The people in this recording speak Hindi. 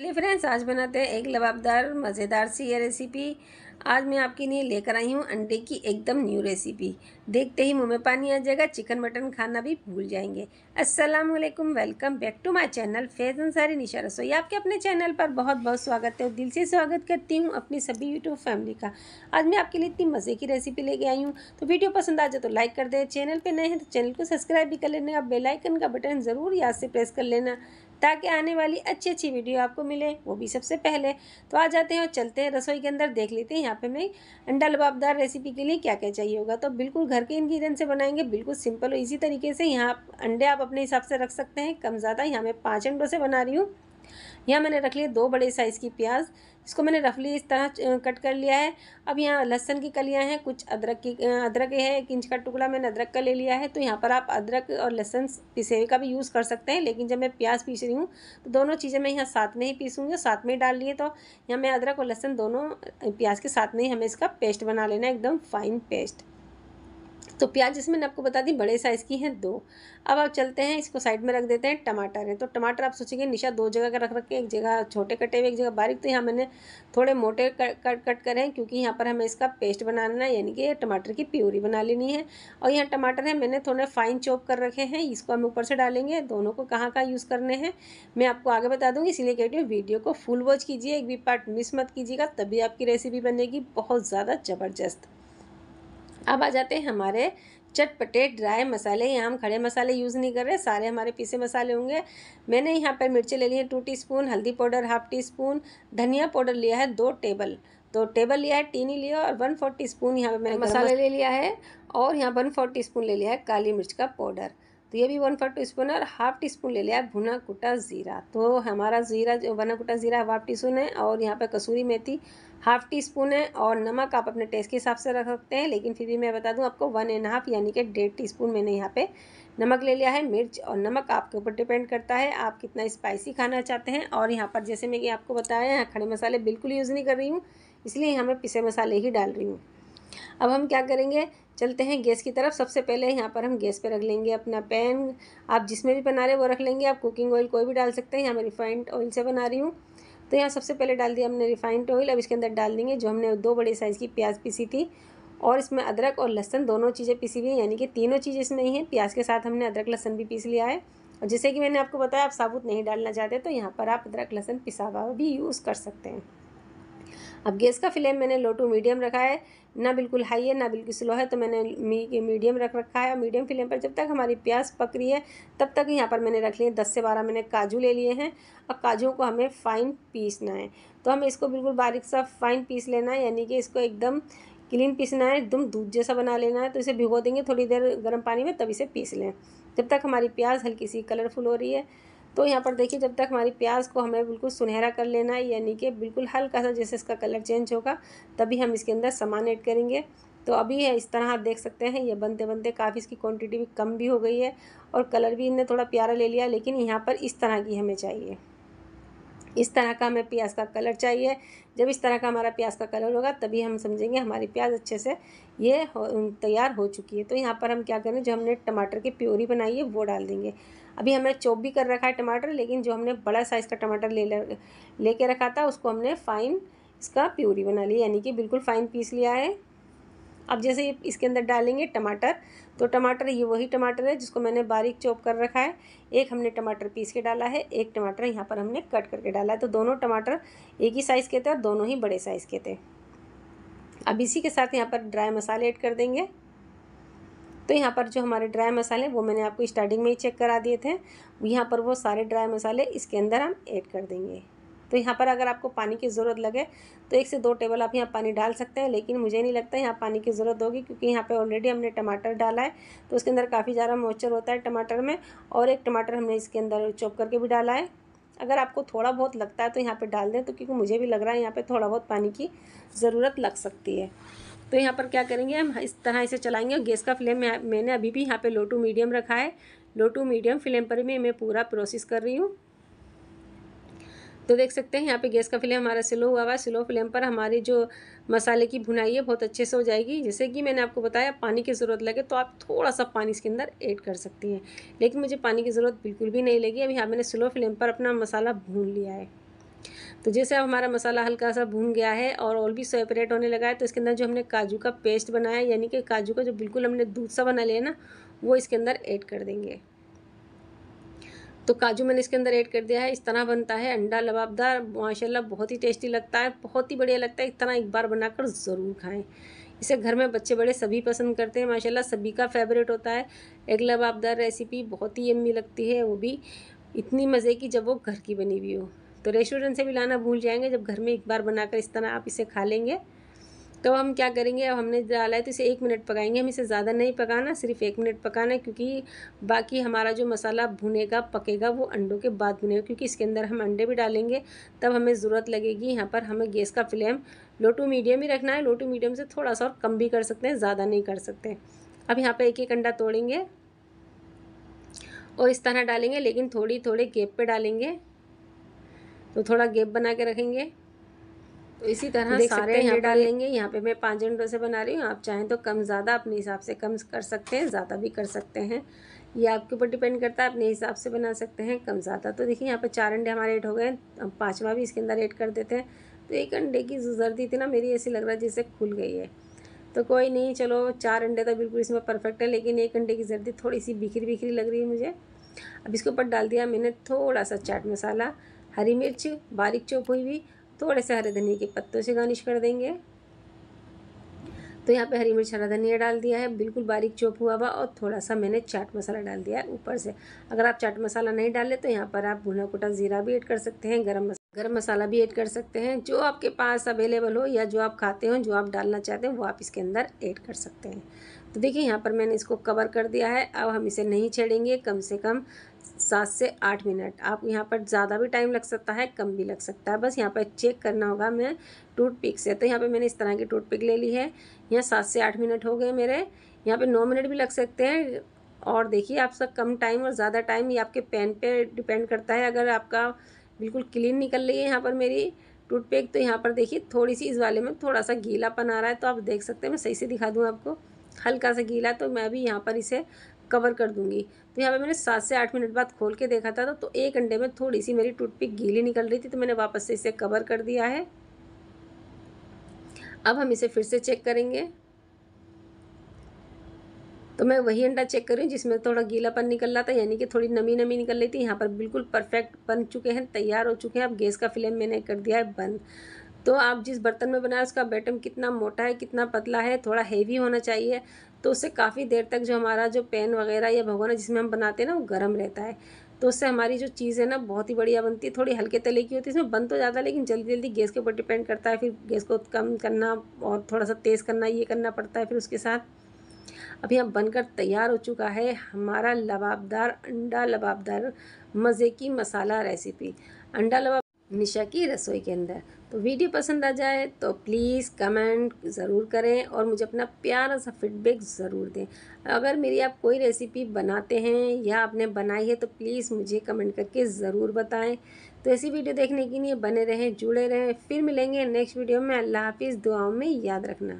चलिए फ्रेंड्स आज बनाते हैं एक लबाबदार मज़ेदार सी ये रेसिपी आज मैं आपके लिए लेकर आई हूँ अंडे की एकदम न्यू रेसिपी देखते ही मुँह में पानी आ जाएगा चिकन मटन खाना भी भूल जाएंगे अस्सलाम वालेकुम welcome back to my channel Faiz Ansari Nisha Rasoi आपके अपने चैनल पर बहुत बहुत स्वागत है और दिल से स्वागत करती हूँ अपनी सभी यूट्यूब फैमिली का आज मैं आपके लिए इतनी मज़े की रेसिपी लेके आई हूँ तो वीडियो पसंद आ जाए तो लाइक कर दे चैनल पर नए हैं तो चैनल को सब्सक्राइब भी कर लेना आप बेलाइकन का बटन ज़रूर याद से प्रेस कर लेना ताकि आने वाली अच्छी अच्छी वीडियो आपको मिले वो भी सबसे पहले तो आ जाते हैं और चलते हैं रसोई के अंदर देख लेते हैं यहाँ पे मैं अंडा लबाबदार रेसिपी के लिए क्या क्या चाहिए होगा तो बिल्कुल घर के इन्ग्रीडियंट से बनाएंगे बिल्कुल सिंपल और इसी तरीके से यहाँ अंडे आप अपने हिसाब से रख सकते हैं कम ज़्यादा यहाँ मैं पाँच अंडों से बना रही हूँ यहाँ मैंने रख लिया दो बड़े साइज़ की प्याज इसको मैंने रफली इस तरह कट कर लिया है अब यहाँ लहसन की कलियाँ हैं कुछ अदरक की अदरक है एक इंच का टुकड़ा मैंने अदरक का ले लिया है तो यहाँ पर आप अदरक और लहसन पिसे हुए का भी यूज़ कर सकते हैं लेकिन जब मैं प्याज पीस रही हूँ तो दोनों चीज़ें मैं यहाँ साथ में ही पीसूँगी साथ में ही डाल लिए तो यहाँ मैं अदरक और लहसन दोनों प्याज के साथ में ही हमें इसका पेस्ट बना लेना एकदम फाइन पेस्ट तो प्याज जिसमें मैंने आपको बता दी बड़े साइज़ की हैं दो अब आप चलते हैं इसको साइड में रख देते हैं टमाटर है तो टमाटर आप सोचेंगे निशा दो जगह का रख रखें एक जगह छोटे कटे हुए एक जगह बारीक तो यहाँ मैंने थोड़े मोटे कट कट, करे हैं क्योंकि यहाँ पर हमें इसका पेस्ट बनाना है यानी कि टमाटर की प्यूरी बना लेनी है और यहाँ टमाटर है मैंने थोड़े फाइन चॉप कर रखे हैं इसको हम ऊपर से डालेंगे दोनों को कहाँ कहाँ यूज़ करने हैं मैं आपको आगे बता दूँगी इसीलिए कहती हूँ वीडियो को फुल वॉच कीजिए एक भी पार्ट मिस मत कीजिएगा तभी आपकी रेसिपी बनेगी बहुत ज़्यादा ज़बरदस्त अब आ जाते हैं हमारे चटपटे ड्राई मसाले यहाँ हम खड़े मसाले यूज़ नहीं कर रहे सारे हमारे पीसे मसाले होंगे मैंने यहाँ पर मिर्चें ले ली हैं टू टीस्पून हल्दी पाउडर हाफ टी स्पून धनिया पाउडर लिया है दो टेबल दो टेबल लिया है टीनी लिया और वन फोर टी स्पून यहाँ पर मैंने मसाले ले लिया है और यहाँ वन फोर टी स्पून ले लिया है काली मिर्च का पाउडर तो ये भी वन फोर टू स्पून है और हाफ टी स्पून ले लिया है भुना कुटा ज़ीरा तो हमारा ज़ीरा जो भुना कुटा ज़ीरा हाफ टी स्पून है और यहाँ पर कसूरी मेथी हाफ टी स्पून है और नमक आप अपने टेस्ट के हिसाब से रख सकते हैं लेकिन फिर भी मैं बता दूँ आपको वन एंड हाफ यानी कि डेढ़ टी स्पून मैंने यहाँ पे नमक ले लिया है मिर्च और नमक आपके ऊपर डिपेंड करता है आप कितना स्पाइसी खाना चाहते हैं और यहाँ पर जैसे मैं आपको बताया यहाँ खड़े मसाले बिल्कुल यूज़ नहीं कर रही हूँ इसलिए यहाँ मैं पिसे मसाले ही डाल रही हूँ अब हम क्या करेंगे चलते हैं गैस की तरफ सबसे पहले यहाँ पर हम गैस पे रख लेंगे अपना पैन आप जिसमें भी बना रहे वो रख लेंगे आप कुकिंग ऑयल कोई भी डाल सकते हैं यहाँ मैं रिफाइंड ऑयल से बना रही हूँ तो यहाँ सबसे पहले डाल दिया हमने रिफाइंड ऑयल अब इसके अंदर डाल देंगे जो हमने दो बड़े साइज़ की प्याज पीसी थी और इसमें अदरक और लहसन दोनों चीज़ें पीसी हुई हैं यानी कि तीनों चीज़ें इसमें ही हैं प्याज के साथ हमने अदरक लहसन भी पीस लिया है और जैसे कि मैंने आपको बताया आप साबुत नहीं डालना चाहते तो यहाँ पर आप अदरक लहसन पिसा हुआ भी यूज़ कर सकते हैं अब गैस का फ्लेम मैंने लो टू मीडियम रखा है ना बिल्कुल हाई है ना बिल्कुल स्लो है तो मैंने मी, मीडियम रख रखा है और मीडियम फ्लेम पर जब तक हमारी प्याज पक रही है तब तक यहाँ पर मैंने रख लिए दस से बारह मैंने काजू ले लिए हैं और काजू को हमें फ़ाइन पीसना है तो हमें इसको बिल्कुल बारीक सा फ़ाइन पीस लेना है यानी कि इसको एकदम क्लीन पीसना है एकदम दूध जैसा बना लेना है तो इसे भिगो देंगे थोड़ी देर गर्म पानी में तब इसे पीस लें जब तक हमारी प्याज हल्की सी कलरफुल हो रही है तो यहाँ पर देखिए जब तक हमारी प्याज को हमें बिल्कुल सुनहरा कर लेना है यानी कि बिल्कुल हल्का सा जैसे इसका कलर चेंज होगा तभी हम इसके अंदर सामान ऐड करेंगे तो अभी है इस तरह आप देख सकते हैं ये बनते बनते काफ़ी इसकी क्वांटिटी भी कम भी हो गई है और कलर भी इनने थोड़ा प्यारा ले लिया लेकिन यहाँ पर इस तरह की हमें चाहिए इस तरह का हमें प्याज का कलर चाहिए जब इस तरह का हमारा प्याज का कलर होगा तभी हम समझेंगे हमारी प्याज अच्छे से ये तैयार हो चुकी है तो यहाँ पर हम क्या करें जो हमने टमाटर की प्योरी बनाई है वो डाल देंगे अभी हमने चॉप भी कर रखा है टमाटर लेकिन जो हमने बड़ा साइज़ का टमाटर ले लेके रखा था उसको हमने फ़ाइन इसका प्यूरी बना ली यानी कि बिल्कुल फ़ाइन पीस लिया है अब जैसे ये इसके अंदर डालेंगे टमाटर तो टमाटर ये वही टमाटर है जिसको मैंने बारीक चॉप कर रखा है एक हमने टमाटर पीस के डाला है एक टमाटर यहाँ पर हमने कट करके डाला है तो दोनों टमाटर एक ही साइज़ के थे और दोनों ही बड़े साइज़ के थे अब इसी के साथ यहाँ पर ड्राई मसाले ऐड कर देंगे तो यहाँ पर जो हमारे ड्राई मसाले वो मैंने आपको स्टार्टिंग में ही चेक करा दिए थे यहाँ पर वो सारे ड्राई मसाले इसके अंदर हम ऐड कर देंगे तो यहाँ पर अगर आपको पानी की ज़रूरत लगे तो एक से दो टेबल आप यहाँ पानी डाल सकते हैं लेकिन मुझे नहीं लगता यहाँ पानी की ज़रूरत होगी क्योंकि यहाँ पे ऑलरेडी हमने टमाटर डाला है तो उसके अंदर काफ़ी ज़्यादा मॉइस्चर होता है टमाटर में और एक टमाटर हमने इसके अंदर चॉप करके भी डाला है अगर आपको थोड़ा बहुत लगता है तो यहाँ पे डाल दें तो क्योंकि मुझे भी लग रहा है यहाँ पे थोड़ा बहुत पानी की ज़रूरत लग सकती है तो यहाँ पर क्या करेंगे हम इस तरह इसे चलाएंगे और गैस का फ्लेम मैं, मैंने अभी भी यहाँ पे लो टू मीडियम रखा है लो टू मीडियम फ्लेम पर भी मैं पूरा प्रोसेस कर रही हूँ तो देख सकते हैं यहाँ पे गैस का फ्लेम हमारा स्लो हुआ हुआ है स्लो फ्लेम पर हमारी जो मसाले की भुनाई है बहुत अच्छे से हो जाएगी जैसे कि मैंने आपको बताया पानी की ज़रूरत लगे तो आप थोड़ा सा पानी इसके अंदर ऐड कर सकती हैं लेकिन मुझे पानी की ज़रूरत बिल्कुल भी नहीं लगी अभी यहाँ मैंने स्लो फ्लेम पर अपना मसाला भून लिया है तो जैसे अब हमारा मसाला हल्का सा भून गया है और और भी सेपरेट होने लगा है तो इसके अंदर जो हमने काजू का पेस्ट बनाया यानी कि काजू का जो बिल्कुल हमने दूध सा बना लिया ना वो इसके अंदर ऐड कर देंगे तो काजू मैंने इसके अंदर ऐड कर दिया है इस तरह बनता है अंडा लबाबदार माशाल्लाह बहुत ही टेस्टी लगता है बहुत ही बढ़िया लगता है इस तरह एक बार बनाकर ज़रूर खाएं इसे घर में बच्चे बड़े सभी पसंद करते हैं माशाल्लाह सभी का फेवरेट होता है एक लबाबदार रेसिपी बहुत ही यम्मी लगती है वो भी इतनी मज़े की जब वो घर की बनी हुई हो तो रेस्टोरेंट से भी लाना भूल जाएंगे जब घर में एक बार बनाकर इस तरह आप इसे खा लेंगे तो हम क्या करेंगे अब हमने डाला है तो इसे एक मिनट पकाएंगे हम इसे ज़्यादा नहीं पकाना सिर्फ एक मिनट पकाना है क्योंकि बाकी हमारा जो मसाला भुनेगा पकेगा वो अंडों के बाद भुनेगा क्योंकि इसके अंदर हम अंडे भी डालेंगे तब हमें ज़रूरत लगेगी यहाँ पर हमें गैस का फ्लेम लो टू मीडियम ही रखना है लो टू मीडियम से थोड़ा सा और कम भी कर सकते हैं ज़्यादा नहीं कर सकते अब यहाँ पर एक एक अंडा तोड़ेंगे और इस तरह डालेंगे लेकिन थोड़ी थोड़े गेप पर डालेंगे तो थोड़ा गेप बना के रखेंगे तो इसी तरह सारे हैं डाल लेंगे यहाँ पे मैं पाँच डंडों से बना रही हूँ आप चाहें तो कम ज़्यादा अपने हिसाब से कम कर सकते हैं ज़्यादा भी कर सकते हैं ये आपके ऊपर डिपेंड करता है अपने हिसाब से बना सकते हैं कम ज़्यादा तो देखिए यहाँ पे चार अंडे हमारे ऐड हो गए हम पाँचवा भी इसके अंदर ऐड कर देते हैं तो एक अंडे की जर्दी थी ना मेरी ऐसी लग रहा है जैसे खुल गई है तो कोई नहीं चलो चार अंडे तो बिल्कुल इसमें परफेक्ट है लेकिन एक अंडे की जर्दी थोड़ी सी बिखरी बिखरी लग रही है मुझे अब इसके ऊपर डाल दिया मैंने थोड़ा सा चाट मसाला हरी मिर्च बारीक चौप हुई हुई थोड़े से हरे धनिया के पत्तों से गार्निश कर देंगे तो यहाँ पे हरी मिर्च हरा धनिया डाल दिया है बिल्कुल बारीक चॉप हुआ हुआ और थोड़ा सा मैंने चाट मसाला डाल दिया है ऊपर से अगर आप चाट मसाला नहीं डाले तो यहाँ पर आप भुना कुटा ज़ीरा भी ऐड कर सकते हैं गरम मसाला गरम मसाला भी ऐड कर सकते हैं जो आपके पास अवेलेबल हो या जो आप खाते हो जो आप डालना चाहते हो वो आप इसके अंदर ऐड कर सकते हैं तो देखिए यहाँ पर मैंने इसको कवर कर दिया है अब हम इसे नहीं छेड़ेंगे कम से कम सात से आठ मिनट आप यहाँ पर ज़्यादा भी टाइम लग सकता है कम भी लग सकता है बस यहाँ पर चेक करना होगा मैं टूथ पिक से तो यहाँ पर मैंने इस तरह की टूट पिक ले ली है यहाँ सात से आठ मिनट हो गए मेरे यहाँ पर नौ मिनट भी लग सकते हैं और देखिए आपका कम टाइम और ज़्यादा टाइम ये आपके पेन पे डिपेंड करता है अगर आपका बिल्कुल क्लीन निकल रही है यहाँ पर मेरी पेक तो यहाँ पर देखिए थोड़ी सी इस वाले में थोड़ा सा गीलापन आ रहा है तो आप देख सकते हैं मैं सही से दिखा दूँ आपको हल्का सा गीला तो मैं भी यहाँ पर इसे कवर कर दूंगी तो यहाँ पे मैंने सात से आठ मिनट बाद खोल के देखा था तो एक अंडे में थोड़ी सी मेरी टूथपिक गीली निकल रही थी तो मैंने वापस से इसे कवर कर दिया है अब हम इसे फिर से चेक करेंगे तो मैं वही अंडा चेक कर रही हूँ जिसमें थोड़ा गीलापन निकल रहा था यानी कि थोड़ी नमी नमी निकल रही थी यहाँ पर बिल्कुल परफेक्ट बन चुके हैं तैयार हो चुके हैं अब गैस का फ्लेम मैंने कर दिया है बंद तो आप जिस बर्तन में बनाए उसका बैटम कितना मोटा है कितना पतला है थोड़ा हेवी होना चाहिए तो उससे काफ़ी देर तक जो हमारा जो पेन वगैरह या भगोना जिसमें हम बनाते हैं ना वो गर्म रहता है तो उससे हमारी जो चीज़ है ना बहुत ही बढ़िया बनती है थोड़ी हल्के तले की होती है इसमें बन तो जाता है लेकिन जल्दी जल्दी गैस के ऊपर डिपेंड करता है फिर गैस को कम करना और थोड़ा सा तेज़ करना ये करना पड़ता है फिर उसके साथ अभी हम बनकर तैयार हो चुका है हमारा लबाबदार अंडा लबाबदार मज़े की मसाला रेसिपी अंडा लबाब निशा की रसोई के अंदर तो वीडियो पसंद आ जाए तो प्लीज़ कमेंट ज़रूर करें और मुझे अपना प्यारा सा फीडबैक ज़रूर दें अगर मेरी आप कोई रेसिपी बनाते हैं या आपने बनाई है तो प्लीज़ मुझे कमेंट करके ज़रूर बताएं तो ऐसी वीडियो देखने के लिए बने रहें जुड़े रहें फिर मिलेंगे नेक्स्ट वीडियो में अल्लाह हाफिज़ दुआओं में याद रखना